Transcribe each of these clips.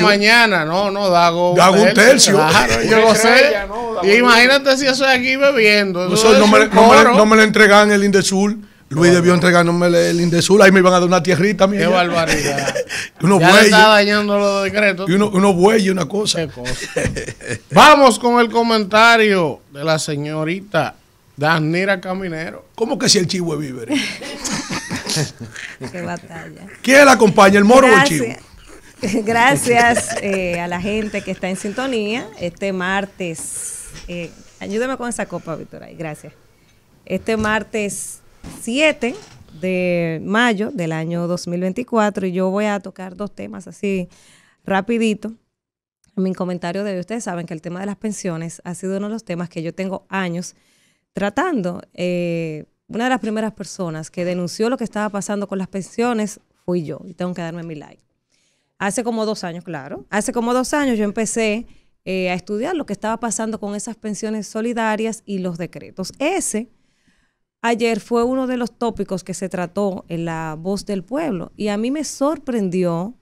mañana, no, no, Dago. Un Dago un tercio. yo lo sé. Imagínate si estoy aquí bebiendo. no, me, le lo entregan el Indesul. Luis debió entregarme el Indesul, ahí me iban a dar una tierrita mía. Qué barbaridad. ya está los decretos. Y uno, unos bueyes, una cosa. Vamos con el comentario de la señorita Danira Caminero. ¿Cómo que si el chivo es víveres? Qué batalla. ¿Quién la acompaña, el moro o el chivo? Gracias eh, a la gente que está en sintonía este martes. Eh, ayúdame con esa copa, Víctor. Gracias. Este martes 7 de mayo del año 2024 y yo voy a tocar dos temas así rapidito. En mi comentario de ustedes saben que el tema de las pensiones ha sido uno de los temas que yo tengo años tratando. Eh, una de las primeras personas que denunció lo que estaba pasando con las pensiones fui yo y tengo que darme mi like. Hace como dos años, claro. Hace como dos años yo empecé eh, a estudiar lo que estaba pasando con esas pensiones solidarias y los decretos. Ese ayer fue uno de los tópicos que se trató en la voz del pueblo y a mí me sorprendió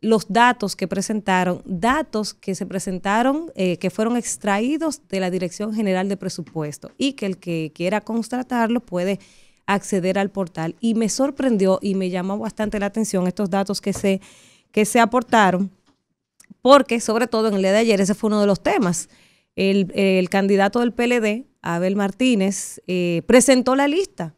los datos que presentaron, datos que se presentaron, eh, que fueron extraídos de la Dirección General de Presupuesto y que el que quiera constatarlo puede acceder al portal. Y me sorprendió y me llamó bastante la atención estos datos que se que se aportaron, porque sobre todo en el día de ayer ese fue uno de los temas. El, candidato del PLD, Abel Martínez, eh, presentó la lista.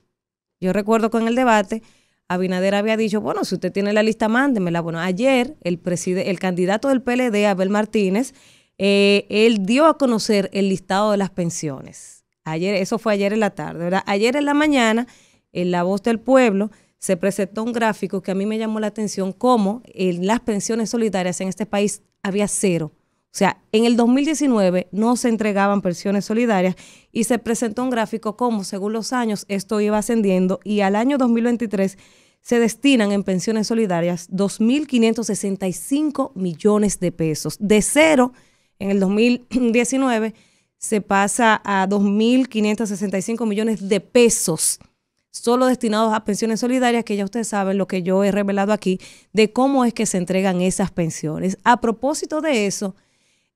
Yo recuerdo que en el debate Abinader había dicho, bueno, si usted tiene la lista, mándemela. Bueno, ayer el, el candidato del PLD, Abel Martínez, eh, él dio a conocer el listado de las pensiones. Ayer, eso fue ayer en la tarde, ¿verdad? Ayer en la mañana, en La Voz del Pueblo, se presentó un gráfico que a mí me llamó la atención, cómo en eh, las pensiones solidarias en este país había cero. O sea, en el 2019 no se entregaban pensiones solidarias y se presentó un gráfico cómo, según los años, esto iba ascendiendo y al año 2023 se destinan en pensiones solidarias 2.565 millones de pesos. De cero, en el 2019 se pasa a 2.565 millones de pesos solo destinados a pensiones solidarias, que ya ustedes saben lo que yo he revelado aquí, de cómo es que se entregan esas pensiones. A propósito de eso,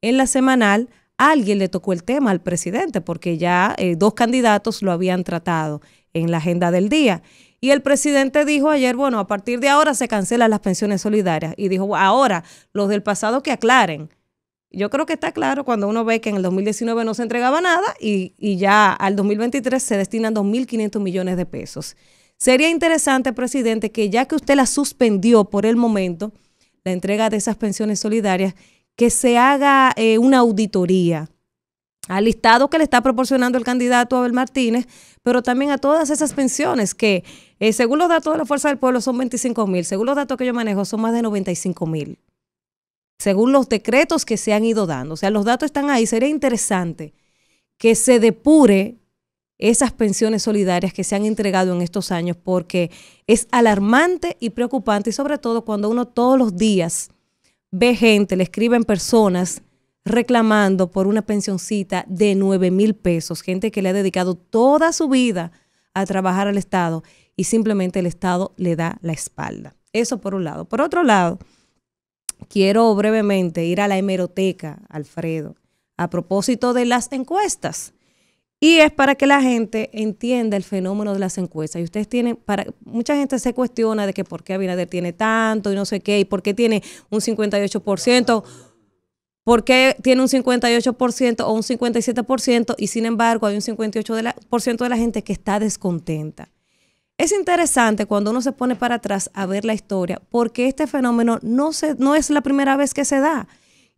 en la semanal alguien le tocó el tema al presidente, porque ya eh, dos candidatos lo habían tratado en la agenda del día. Y el presidente dijo ayer, bueno, a partir de ahora se cancelan las pensiones solidarias. Y dijo, ahora, los del pasado que aclaren, yo creo que está claro cuando uno ve que en el 2019 no se entregaba nada y, ya al 2023 se destinan 2.500 millones de pesos. Sería interesante, presidente, que ya que usted la suspendió por el momento, la entrega de esas pensiones solidarias, que se haga eh, una auditoría al listado que le está proporcionando el candidato Abel Martínez, pero también a todas esas pensiones que, eh, según los datos de la Fuerza del Pueblo, son 25 mil, según los datos que yo manejo, son más de 95 mil según los decretos que se han ido dando. O sea, los datos están ahí. Sería interesante que se depure esas pensiones solidarias que se han entregado en estos años porque es alarmante y preocupante y sobre todo cuando uno todos los días ve gente, le escriben personas reclamando por una pensioncita de 9 mil pesos, gente que le ha dedicado toda su vida a trabajar al Estado y simplemente el Estado le da la espalda. Eso por un lado. Por otro lado, quiero brevemente ir a la hemeroteca, Alfredo, a propósito de las encuestas. Y es para que la gente entienda el fenómeno de las encuestas. Y ustedes tienen, para, mucha gente se cuestiona de que por qué Abinader tiene tanto y no sé qué, y por qué tiene un 58%, por qué tiene un 58% o un 57%, y sin embargo hay un 58% de la gente que está descontenta. Es interesante cuando uno se pone para atrás a ver la historia, porque este fenómeno no, no es la primera vez que se da.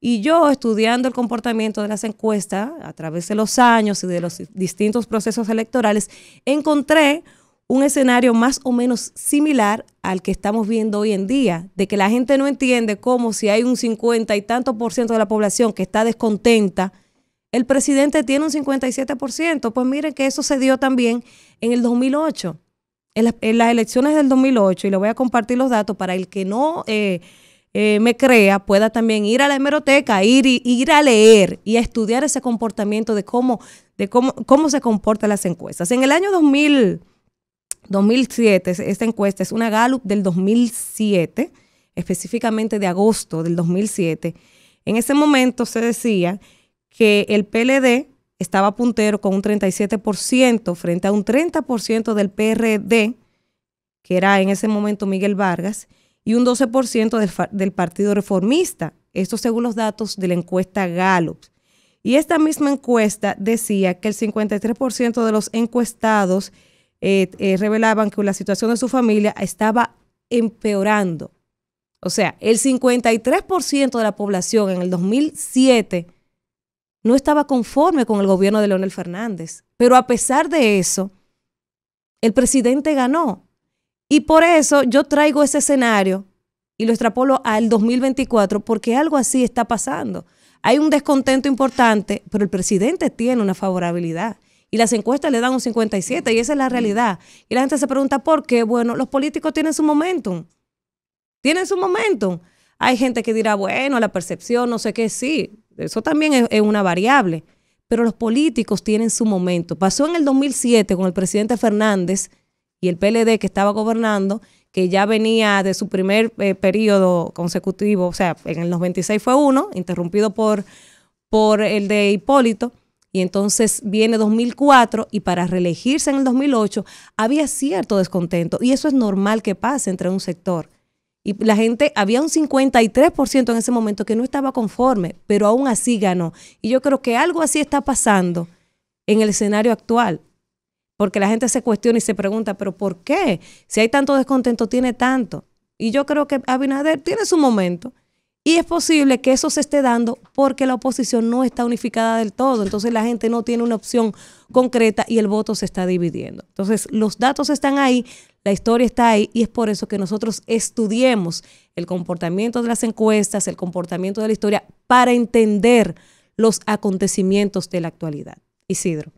Y yo, estudiando el comportamiento de las encuestas a través de los años y de los distintos procesos electorales, encontré un escenario más o menos similar al que estamos viendo hoy en día, de que la gente no entiende cómo si hay un 50 y tanto por ciento de la población que está descontenta, el presidente tiene un 57 por ciento. Pues miren que eso se dio también en el 2008 en, las elecciones del 2008, y le voy a compartir los datos para el que no eh, eh, me crea, pueda también ir a la hemeroteca, ir, ir a leer y a estudiar ese comportamiento de cómo, de cómo, cómo se comportan las encuestas. En el año 2000, 2007, esta encuesta es una Gallup del 2007, específicamente de agosto del 2007. En ese momento se decía que el PLD estaba puntero con un 37% frente a un 30% del PRD, que era en ese momento Miguel Vargas, y un 12% del, Partido Reformista. Esto según los datos de la encuesta Gallup. Y esta misma encuesta decía que el 53% de los encuestados eh, eh, revelaban que la situación de su familia estaba empeorando. O sea, el 53% de la población en el 2007 no estaba conforme con el gobierno de Leonel Fernández. Pero a pesar de eso, el presidente ganó. Y por eso yo traigo ese escenario y lo extrapolo al 2024 porque algo así está pasando. Hay un descontento importante, pero el presidente tiene una favorabilidad. Y las encuestas le dan un 57 y esa es la realidad. Y la gente se pregunta por qué. Bueno, los políticos tienen su momentum. Tienen su momentum. Hay gente que dirá, bueno, la percepción, no sé qué, sí. Eso también es, una variable. Pero los políticos tienen su momento. Pasó en el 2007 con el presidente Fernández y el PLD que estaba gobernando, que ya venía de su primer eh, periodo consecutivo, o sea, en el 96 fue uno, interrumpido por, por el de Hipólito, y entonces viene 2004 y para reelegirse en el 2008 había cierto descontento, y eso es normal que pase entre un sector. Y la gente, había un 53% en ese momento que no estaba conforme, pero aún así ganó. Y yo creo que algo así está pasando en el escenario actual, porque la gente se cuestiona y se pregunta, pero ¿por qué? Si hay tanto descontento, tiene tanto. Y yo creo que Abinader tiene su momento. Y es posible que eso se esté dando porque la oposición no está unificada del todo. Entonces la gente no tiene una opción concreta y el voto se está dividiendo. Entonces los datos están ahí, la historia está ahí y es por eso que nosotros estudiemos el comportamiento de las encuestas, el comportamiento de la historia para entender los acontecimientos de la actualidad. Isidro.